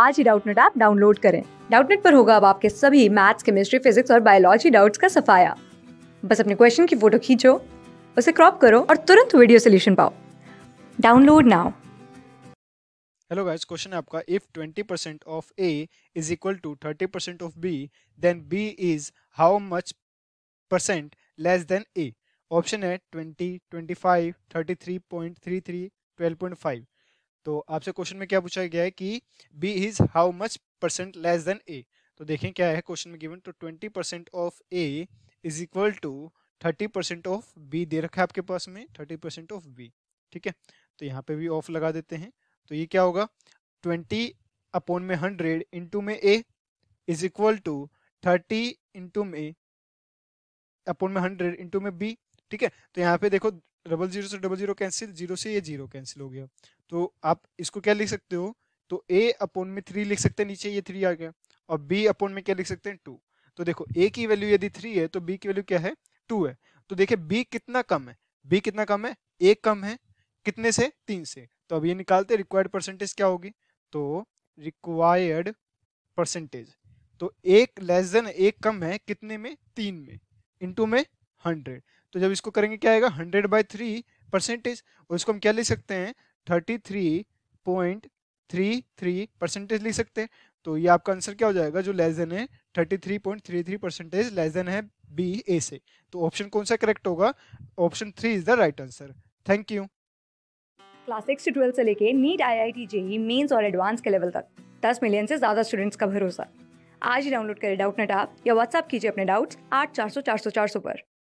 आज ही Doubtnut app download करें डाउटनेट पर होगा अब आपके सभी मैथ्स केमिस्ट्री फिजिक्स और बायोलॉजी डाउट्स का सफाया बस अपने क्वेश्चन की फोटो खींचो उसे क्रॉप करो और तुरंत वीडियो सोल्यूशन पाओ download now hello guys question है आपका if 20% of A is equal to 30% of B then B is how much percent less than A option है 20 25 33.33 12.5 तो आपसे क्वेश्चन में क्या पूछा गया है कि B is how much percent less than A तो देखें क्या है क्वेश्चन में गिवन तो twenty percent of A is equal to thirty percent of B दे रखा है आपके पास में थर्टी परसेंट ऑफ बी ठीक है तो यहाँ पे भी ऑफ लगा देते हैं तो ये क्या होगा ट्वेंटी अपॉन में हंड्रेड इंटू में A is equal to thirty into में अपॉन में हंड्रेड इंटू में बी ठीक है तो यहाँ पे देखो डबल जीरो से डबल जीरो कैंसिल जीरो से ये जीरो कैंसिल हो गया तो आप इसको क्या लिख सकते हो तो ए अपोन में थ्री लिख सकते हैं नीचे ये थ्री आ गया और बी अपोन में क्या लिख सकते हैं टू तो देखो ए की वैल्यू यदि थ्री है तो बी की वैल्यू क्या है टू है तो देखिए बी कितना कम है बी कितना कम है ए कम है कितने से तीन से तो अब ये निकालते रिक्वायर्ड परसेंटेज क्या होगी तो रिक्वायर्ड परसेंटेज तो एक लेस देन एक कम है कितने में तीन में इंटू में हंड्रेड तो जब इसको करेंगे क्या आएगा हंड्रेड बाई थ्री परसेंटेज और इसको हम क्या ले सकते हैं thirty three point three three percentage ले सकते हैं तो ये आपका आंसर क्या हो जाएगा जो लेस देन है thirty three point three three percentage less than है बी ए से तो ऑप्शन कौन सा करेक्ट होगा option three is the right answer thank you class six से ट्वेल्थ से लेके NEET I I T JEE mains और एडवांस के लेवल तक दस मिलियन से ज़्यादा स्टूडेंट्स का भरोसा आज ही डाउनलोड करें डाउट नेट आप या व्हाट्सअप कीजिए अपने डाउट्स आठ चार सौ चार सौ चार सौ पर